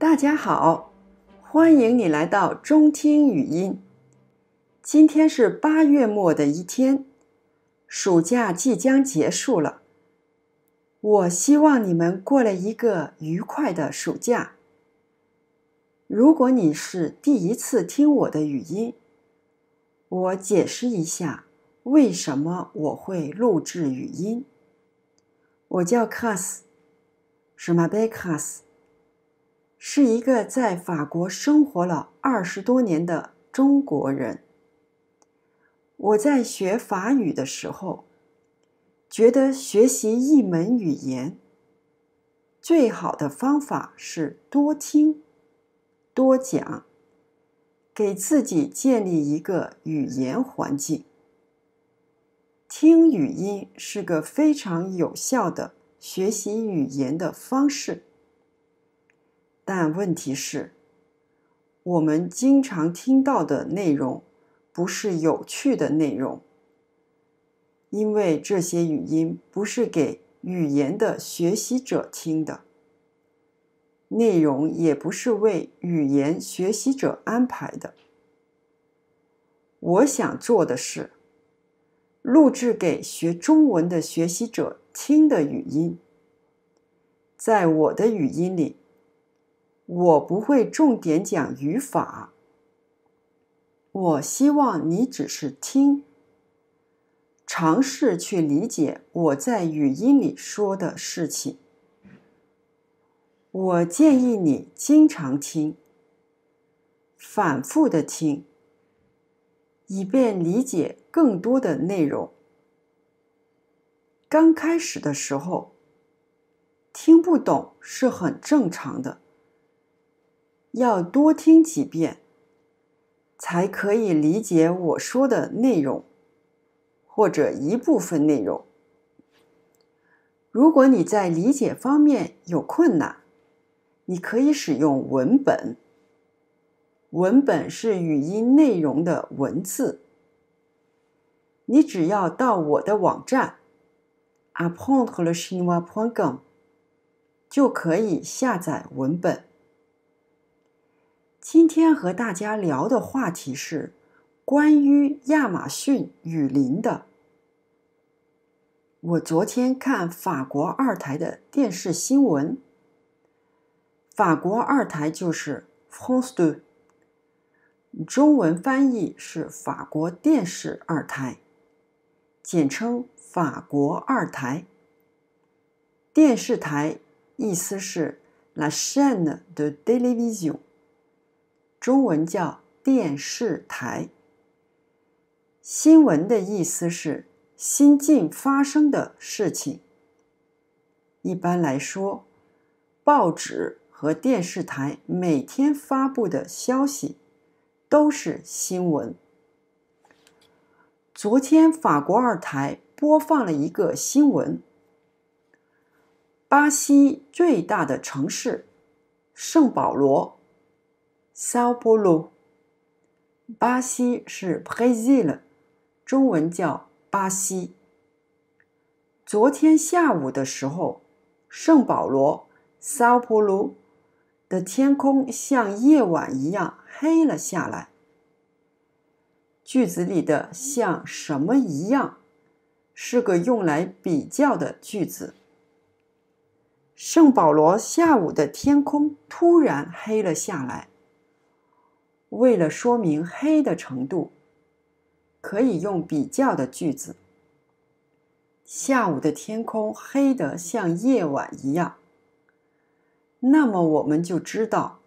大家好，欢迎你来到中听语音。今天是八月末的一天，暑假即将结束了。我希望你们过了一个愉快的暑假。如果你是第一次听我的语音，我解释一下为什么我会录制语音。我叫 Kris，什么 y c a r s 是一个在法国生活了二十多年的中国人。我在学法语的时候，觉得学习一门语言最好的方法是多听、多讲，给自己建立一个语言环境。听语音是个非常有效的学习语言的方式。但问题是，我们经常听到的内容不是有趣的内容，因为这些语音不是给语言的学习者听的，内容也不是为语言学习者安排的。我想做的是，录制给学中文的学习者听的语音，在我的语音里。我不会重点讲语法。我希望你只是听，尝试去理解我在语音里说的事情。我建议你经常听，反复的听，以便理解更多的内容。刚开始的时候，听不懂是很正常的。要多听几遍，才可以理解我说的内容，或者一部分内容。如果你在理解方面有困难，你可以使用文本。文本是语音内容的文字。你只要到我的网站，Appunti di l i n g i n g l e 就可以下载文本。今天和大家聊的话题是关于亚马逊雨林的。我昨天看法国二台的电视新闻，法国二台就是 France 2，中文翻译是法国电视二台，简称法国二台。电视台意思是 La Chaine de t l y v i s i o n 中文叫电视台。新闻的意思是新近发生的事情。一般来说，报纸和电视台每天发布的消息都是新闻。昨天法国二台播放了一个新闻：巴西最大的城市圣保罗。s a o Paulo，巴西是 Brazil，中文叫巴西。昨天下午的时候，圣保罗 s a o Paulo 的天空像夜晚一样黑了下来。句子里的“像什么一样”是个用来比较的句子。圣保罗下午的天空突然黑了下来。为了说明黑的程度，可以用比较的句子。下午的天空黑得像夜晚一样。那么我们就知道，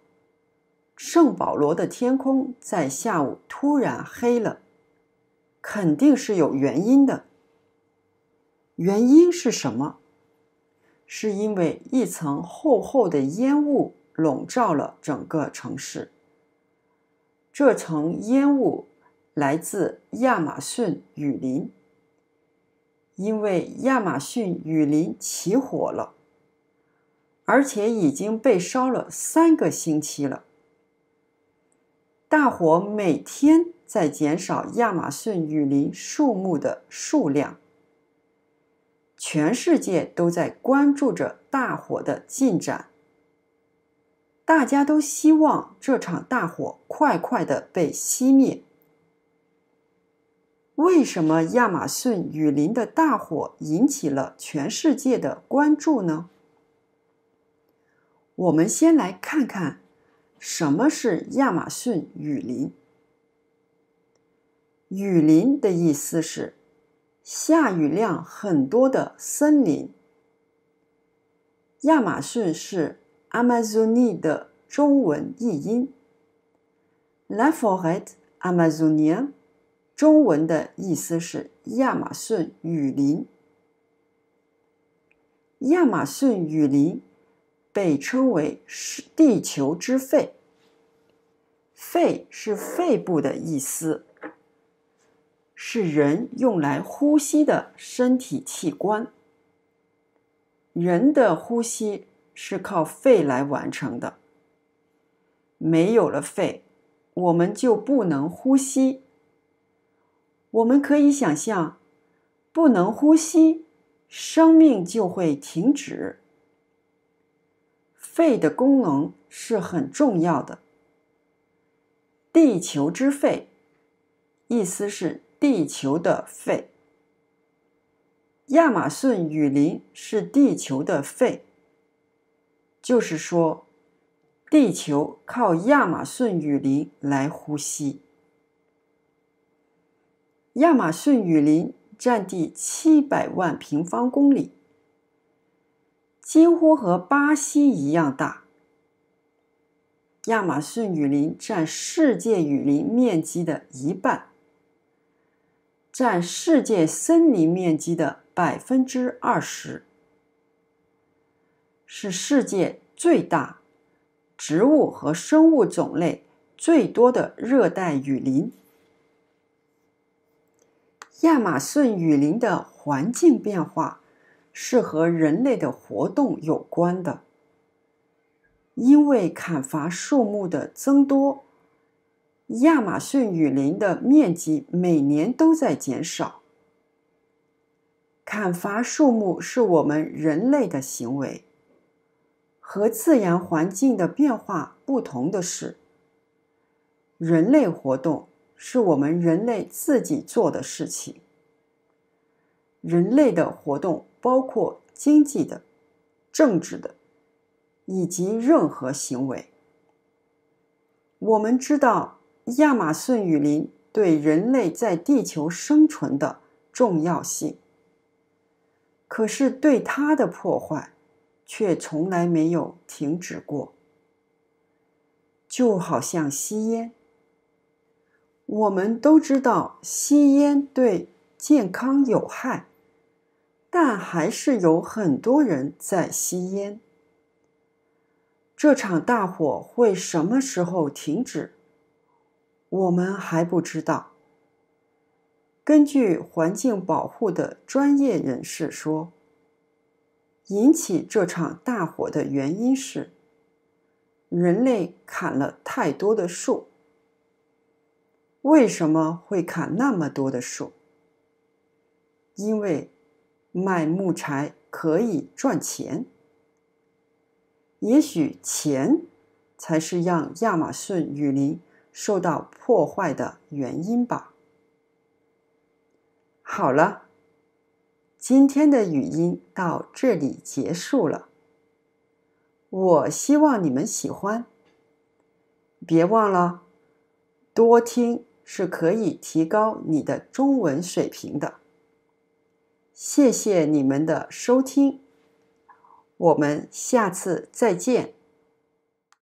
圣保罗的天空在下午突然黑了，肯定是有原因的。原因是什么？是因为一层厚厚的烟雾笼罩了整个城市。这层烟雾来自亚马逊雨林，因为亚马逊雨林起火了，而且已经被烧了三个星期了。大火每天在减少亚马逊雨林树木的数量。全世界都在关注着大火的进展。大家都希望这场大火快快的被熄灭。为什么亚马逊雨林的大火引起了全世界的关注呢？我们先来看看什么是亚马逊雨林。雨林的意思是下雨量很多的森林。亚马逊是。Amazonia 的中文译音 l a f o r t Amazonia，中文的意思是亚马逊雨林。亚马逊雨林被称为是地球之肺。肺是肺部的意思，是人用来呼吸的身体器官。人的呼吸。是靠肺来完成的。没有了肺，我们就不能呼吸。我们可以想象，不能呼吸，生命就会停止。肺的功能是很重要的。地球之肺，意思是地球的肺。亚马逊雨林是地球的肺。就是说，地球靠亚马逊雨林来呼吸。亚马逊雨林占地七百万平方公里，几乎和巴西一样大。亚马逊雨林占世界雨林面积的一半，占世界森林面积的百分之二十。是世界最大、植物和生物种类最多的热带雨林。亚马逊雨林的环境变化是和人类的活动有关的，因为砍伐树木的增多，亚马逊雨林的面积每年都在减少。砍伐树木是我们人类的行为。和自然环境的变化不同的是，人类活动是我们人类自己做的事情。人类的活动包括经济的、政治的，以及任何行为。我们知道亚马逊雨林对人类在地球生存的重要性，可是对它的破坏。却从来没有停止过，就好像吸烟。我们都知道吸烟对健康有害，但还是有很多人在吸烟。这场大火会什么时候停止？我们还不知道。根据环境保护的专业人士说。引起这场大火的原因是，人类砍了太多的树。为什么会砍那么多的树？因为卖木柴可以赚钱。也许钱才是让亚马逊雨林受到破坏的原因吧。好了。今天的语音到这里结束了，我希望你们喜欢。别忘了，多听是可以提高你的中文水平的。谢谢你们的收听，我们下次再见。